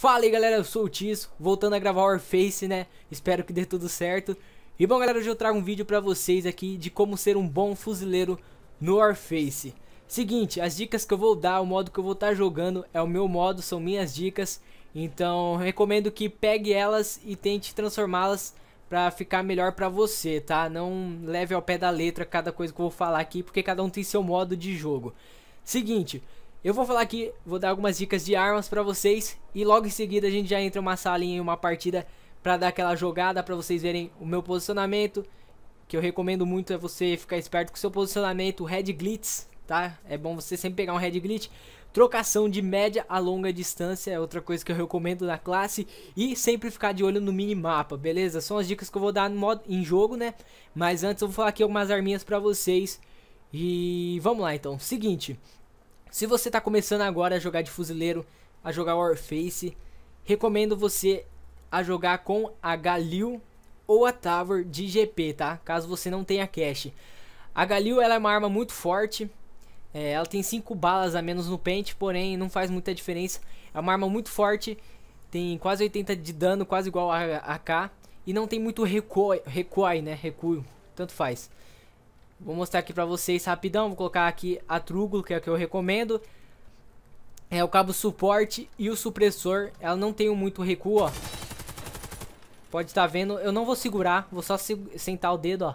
Fala aí galera, eu sou o Tis, voltando a gravar Warface, né? Espero que dê tudo certo. E bom galera, hoje eu trago um vídeo pra vocês aqui de como ser um bom fuzileiro no Warface. Seguinte, as dicas que eu vou dar, o modo que eu vou estar tá jogando é o meu modo, são minhas dicas. Então recomendo que pegue elas e tente transformá-las pra ficar melhor pra você, tá? Não leve ao pé da letra cada coisa que eu vou falar aqui, porque cada um tem seu modo de jogo. Seguinte, eu vou falar aqui, vou dar algumas dicas de armas para vocês e logo em seguida a gente já entra uma salinha em uma partida para dar aquela jogada para vocês verem o meu posicionamento, que eu recomendo muito é você ficar esperto com o seu posicionamento, head glitz, tá? É bom você sempre pegar um head glitz. Trocação de média a longa distância é outra coisa que eu recomendo na classe e sempre ficar de olho no minimapa, beleza? São as dicas que eu vou dar no modo, em jogo, né? Mas antes eu vou falar aqui algumas arminhas para vocês. E vamos lá então. Seguinte, se você está começando agora a jogar de fuzileiro, a jogar Warface, recomendo você a jogar com a Galil ou a Tavor de GP, tá? Caso você não tenha cache. A Galil ela é uma arma muito forte, é, ela tem 5 balas a menos no pente, porém não faz muita diferença. É uma arma muito forte, tem quase 80 de dano, quase igual a AK. E não tem muito recoil recoil né? Recuo, tanto faz. Vou mostrar aqui pra vocês rapidão. Vou colocar aqui a Trugo, que é o que eu recomendo. É o cabo suporte e o supressor. Ela não tem muito recuo, ó. Pode estar tá vendo. Eu não vou segurar. Vou só se sentar o dedo, ó.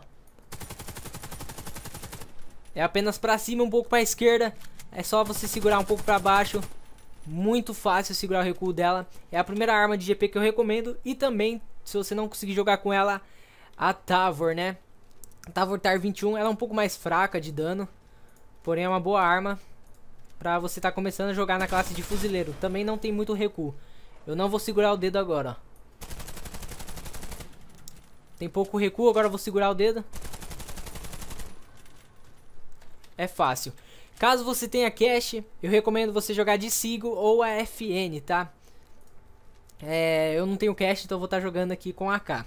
É apenas pra cima, um pouco pra esquerda. É só você segurar um pouco pra baixo. Muito fácil segurar o recuo dela. É a primeira arma de GP que eu recomendo. E também, se você não conseguir jogar com ela, a Tavor, né? Tavortar 21, ela é um pouco mais fraca de dano, porém é uma boa arma pra você estar tá começando a jogar na classe de fuzileiro. Também não tem muito recuo. Eu não vou segurar o dedo agora, ó. Tem pouco recuo, agora eu vou segurar o dedo. É fácil. Caso você tenha cache, eu recomendo você jogar de Sigo ou a FN, tá? É, eu não tenho cache, então vou estar tá jogando aqui com AK.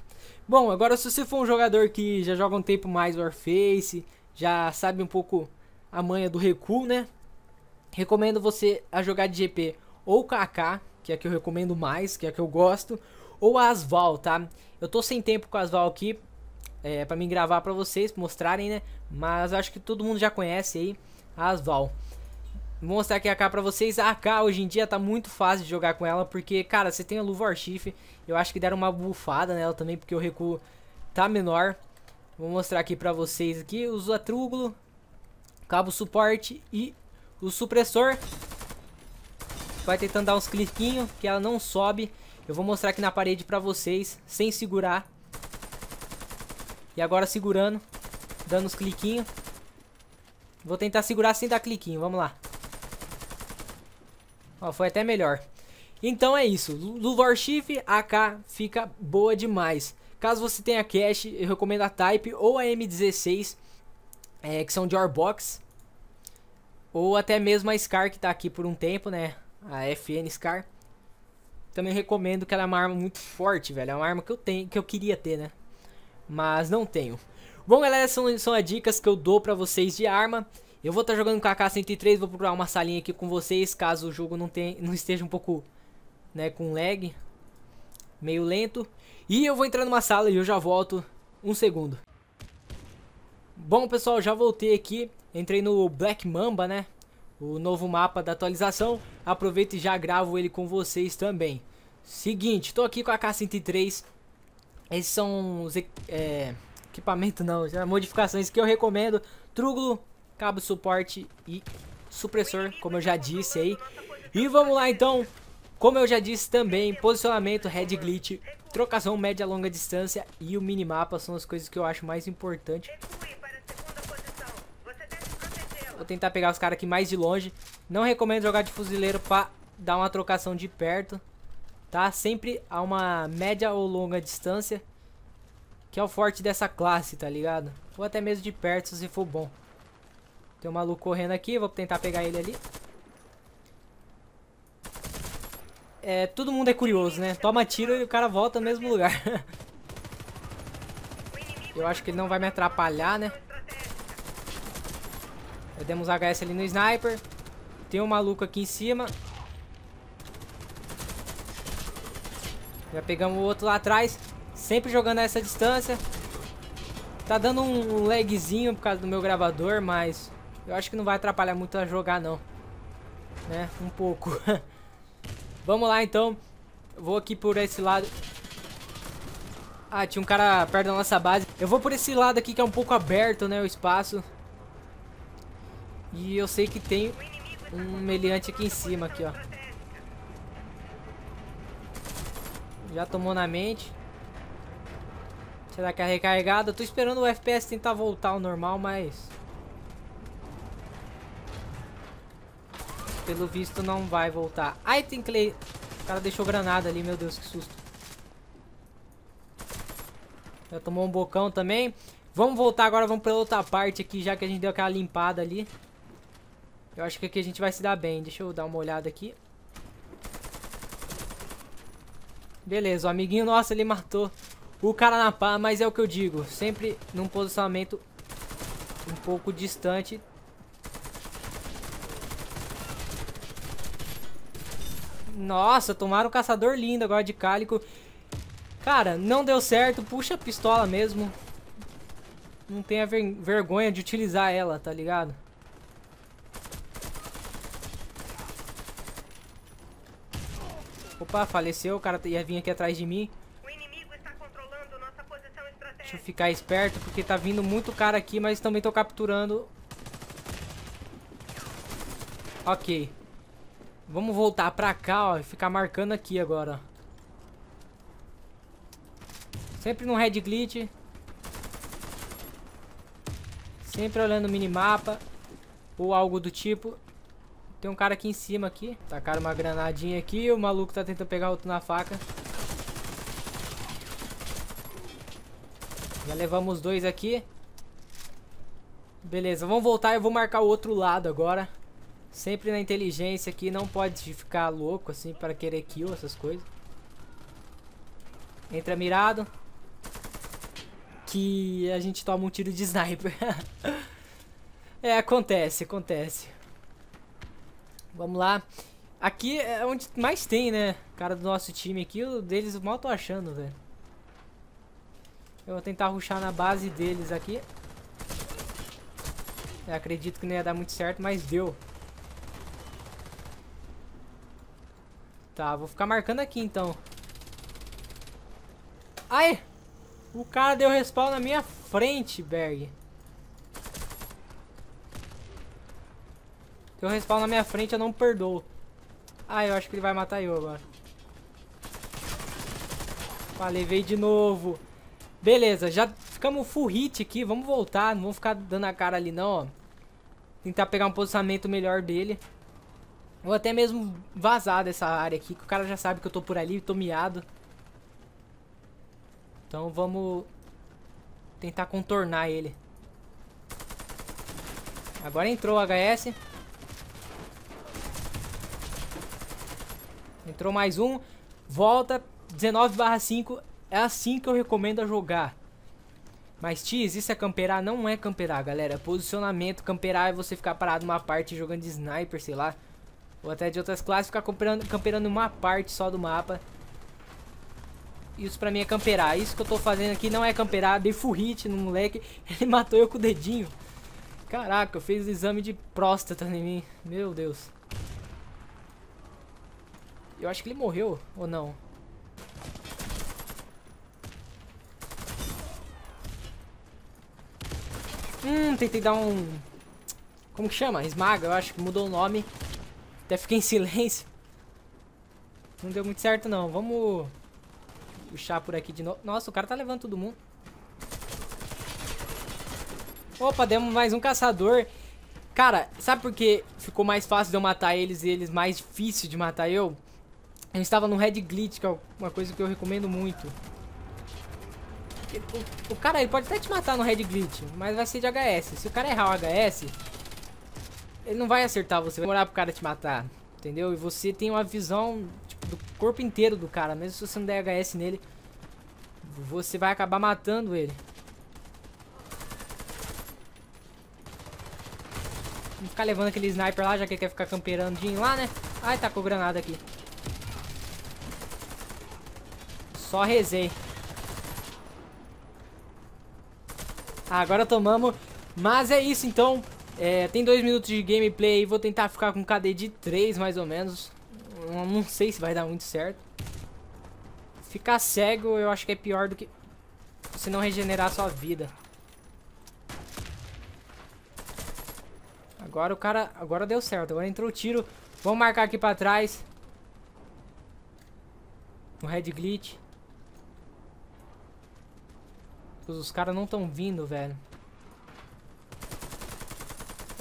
Bom, agora se você for um jogador que já joga um tempo mais Warface, já sabe um pouco a manha do recuo, né? Recomendo você a jogar de GP ou KK, que é a que eu recomendo mais, que é a que eu gosto, ou a Asval, tá? Eu tô sem tempo com a Asval aqui, é, para mim gravar para vocês, pra mostrarem, né? Mas acho que todo mundo já conhece aí a Asval. Vou mostrar aqui a AK pra vocês. A AK hoje em dia tá muito fácil de jogar com ela, porque, cara, você tem a luva archife. Eu acho que deram uma bufada nela também, porque o recuo tá menor. Vou mostrar aqui pra vocês aqui. Uso a trúgulo, cabo suporte e o supressor. Vai tentando dar uns cliquinhos, que ela não sobe. Eu vou mostrar aqui na parede pra vocês, sem segurar. E agora segurando, dando uns cliquinhos. Vou tentar segurar sem dar cliquinho, vamos lá. Ó, foi até melhor. Então é isso. Luvor Chief AK fica boa demais. Caso você tenha cache, eu recomendo a Type ou a M16, é, que são de Orbox. Ou até mesmo a Scar, que tá aqui por um tempo, né? A FN Scar. Também recomendo que ela é uma arma muito forte, velho. É uma arma que eu tenho, que eu queria ter, né? Mas não tenho. Bom, galera, são, são as dicas que eu dou pra vocês de arma. Eu vou estar tá jogando com a K103, vou procurar uma salinha aqui com vocês, caso o jogo não, tenha, não esteja um pouco, né, com lag. Meio lento. E eu vou entrar numa sala e eu já volto um segundo. Bom, pessoal, já voltei aqui. Entrei no Black Mamba, né? O novo mapa da atualização. Aproveito e já gravo ele com vocês também. Seguinte, tô aqui com a K103. Esses são os é, equipamentos, não, modificações que eu recomendo. Truglo, cabo suporte e supressor, como eu já disse aí. E vamos lá então, como eu já disse também, posicionamento, head glitch, trocação média longa distância e o minimapa são as coisas que eu acho mais importantes. Vou tentar pegar os caras aqui mais de longe. Não recomendo jogar de fuzileiro para dar uma trocação de perto, tá? Sempre a uma média ou longa distância, que é o forte dessa classe, tá ligado? Ou até mesmo de perto, se for bom. Tem um maluco correndo aqui, vou tentar pegar ele ali. É, todo mundo é curioso, né? Toma tiro e o cara volta no mesmo lugar. Eu acho que ele não vai me atrapalhar, né? Eu demos HS ali no sniper. Tem um maluco aqui em cima. Já pegamos o outro lá atrás. Sempre jogando a essa distância. Tá dando um lagzinho por causa do meu gravador, mas eu acho que não vai atrapalhar muito a jogar, não. Né? Um pouco. Vamos lá, então. Vou aqui por esse lado. Ah, tinha um cara perto da nossa base. Eu vou por esse lado aqui que é um pouco aberto, né? O espaço. E eu sei que tem um meliante aqui em cima, aqui, ó. Já tomou na mente. Será que é recarregado? Eu tô esperando o FPS tentar voltar ao normal, mas... Pelo visto não vai voltar. Ai, tem clay. O cara deixou granada ali, meu Deus, que susto. Já tomou um bocão também. Vamos voltar agora, vamos pra outra parte aqui, já que a gente deu aquela limpada ali. Eu acho que aqui a gente vai se dar bem. Deixa eu dar uma olhada aqui. Beleza, o amiguinho nosso ele matou o cara na pá, mas é o que eu digo. Sempre num posicionamento um pouco distante Nossa, tomaram o caçador lindo agora de cálico. Cara, não deu certo. Puxa a pistola mesmo. Não tenha ver vergonha de utilizar ela, tá ligado? Opa, faleceu. O cara ia vir aqui atrás de mim. Deixa eu ficar esperto, porque tá vindo muito cara aqui, mas também tô capturando. Ok. Vamos voltar pra cá, ó, e ficar marcando aqui agora. Sempre no red glitch. Sempre olhando o minimapa. Ou algo do tipo. Tem um cara aqui em cima aqui. Tacaram uma granadinha aqui. O maluco tá tentando pegar outro na faca. Já levamos dois aqui. Beleza, vamos voltar. Eu vou marcar o outro lado agora. Sempre na inteligência aqui, não pode ficar louco assim para querer kill, essas coisas. Entra mirado. Que a gente toma um tiro de sniper. é, acontece, acontece. Vamos lá. Aqui é onde mais tem, né? Cara do nosso time aqui, o deles mal tô achando, velho. Eu vou tentar ruxar na base deles aqui. Eu acredito que não ia dar muito certo, mas deu. Tá, vou ficar marcando aqui então. Ai! O cara deu respawn na minha frente, Berg. Deu respawn na minha frente, eu não perdoo. Ah, eu acho que ele vai matar eu agora. Ah, levei de novo. Beleza, já ficamos full hit aqui. Vamos voltar, não vamos ficar dando a cara ali não, ó. Tentar pegar um posicionamento melhor dele. Vou até mesmo vazar dessa área aqui, que o cara já sabe que eu tô por ali, tô miado. Então vamos tentar contornar ele. Agora entrou o HS. Entrou mais um. Volta 19 5. É assim que eu recomendo jogar. Mas, Tiz, isso é camperar? Não é camperar, galera. Posicionamento, camperar é você ficar parado numa parte jogando de sniper, sei lá. Ou até de outras classes, ficar camperando, camperando uma parte só do mapa. Isso pra mim é camperar. Isso que eu tô fazendo aqui não é camperar, dei furrite no moleque. Ele matou eu com o dedinho. Caraca, eu fiz exame de próstata em mim. Meu Deus. Eu acho que ele morreu, ou não? Hum, tentei dar um... Como que chama? Esmaga, eu acho que mudou o nome. Até fiquei em silêncio. Não deu muito certo, não. Vamos puxar por aqui de novo. Nossa, o cara tá levando todo mundo. Opa, demos mais um caçador. Cara, sabe por que ficou mais fácil de eu matar eles e eles mais difícil de matar eu? Eu estava no Red Glitch, que é uma coisa que eu recomendo muito. O, o cara, ele pode até te matar no Red Glitch, mas vai ser de HS. Se o cara errar o HS, ele não vai acertar você, vai demorar pro cara te matar, entendeu? E você tem uma visão tipo, do corpo inteiro do cara, mesmo se você não der HS nele, você vai acabar matando ele. Vamos ficar levando aquele sniper lá, já que ele quer ficar camperandinho lá, né? Ai, tacou tá granada aqui. Só rezei. Ah, agora tomamos. Mas é isso, então. É, tem dois minutos de gameplay vou tentar ficar com KD de 3 mais ou menos. Não, sei se vai dar muito certo. Ficar cego eu acho que é pior do que você não regenerar sua vida. Agora o cara... Agora deu certo. Agora entrou o tiro. Vamos marcar aqui pra trás. Um red glitch. Os caras não estão vindo, velho.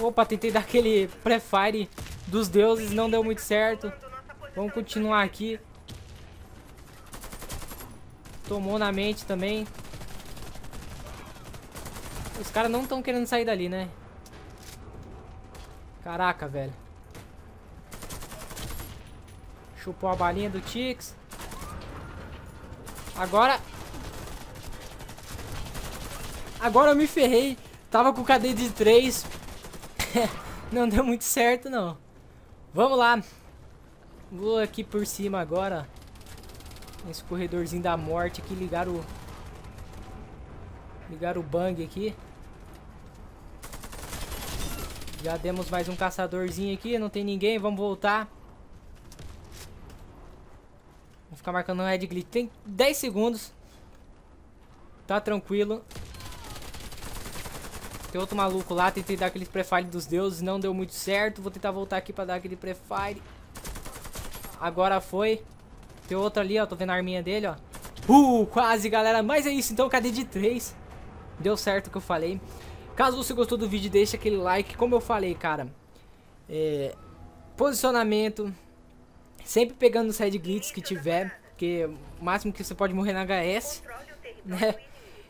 Opa, tentei dar aquele pré-fire dos deuses, não deu muito certo. Vamos continuar aqui. Tomou na mente também. Os caras não estão querendo sair dali, né? Caraca, velho. Chupou a balinha do Tix. Agora... Agora eu me ferrei. Tava com o KD de 3. não deu muito certo, não. Vamos lá. Vou aqui por cima agora. Nesse corredorzinho da morte aqui. Ligar o... Ligar o bang aqui. Já demos mais um caçadorzinho aqui. Não tem ninguém. Vamos voltar. Vou ficar marcando um red glitch. Tem 10 segundos. Tá tranquilo. Tem outro maluco lá, tentei dar aquele prefire dos deuses, não deu muito certo. Vou tentar voltar aqui pra dar aquele prefire. Agora foi. Tem outro ali, ó, tô vendo a arminha dele, ó. Uh, quase, galera. Mas é isso, então, cadê de três Deu certo o que eu falei. Caso você gostou do vídeo, deixa aquele like. Como eu falei, cara, é... posicionamento, sempre pegando os head glitches que tiver, porque o máximo que você pode morrer na HS, né?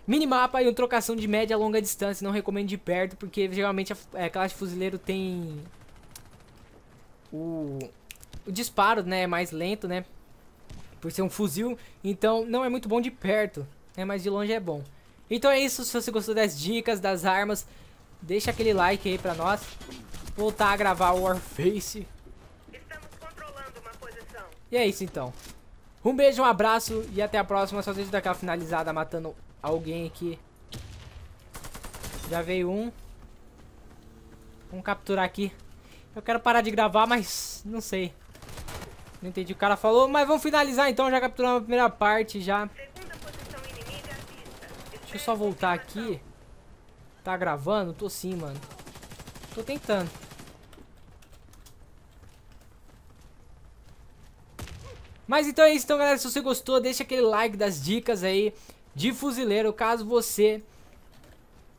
Minimapa e um trocação de média a longa distância. Não recomendo de perto, porque geralmente a, é, classe de fuzileiro tem... O, o disparo, né? É mais lento, né? Por ser um fuzil. Então, não é muito bom de perto, né? Mas de longe é bom. Então é isso. Se você gostou das dicas, das armas, deixa aquele like aí pra nós. Voltar a gravar o Warface. E é isso, então. Um beijo, um abraço e até a próxima. Só deixa daquela finalizada matando alguém aqui. Já veio um. Vamos capturar aqui. Eu quero parar de gravar, mas não sei. Não entendi o cara falou, mas vamos finalizar então, já capturamos a primeira parte já. Deixa eu só voltar aqui. Tá gravando? Tô sim, mano. Tô tentando. Mas então é isso, então galera, se você gostou, deixa aquele like das dicas aí de fuzileiro. Caso você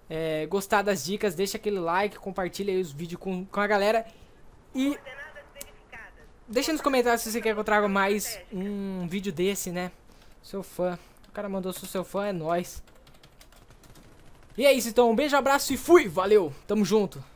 é, gostar das dicas, deixa aquele like, compartilha os vídeos com, com a galera. E deixa nos comentários se você quer que eu traga mais um vídeo desse, né? Seu fã. O cara mandou, sou seu fã, é nóis. E é isso, então. Um beijo, abraço e fui. Valeu. Tamo junto.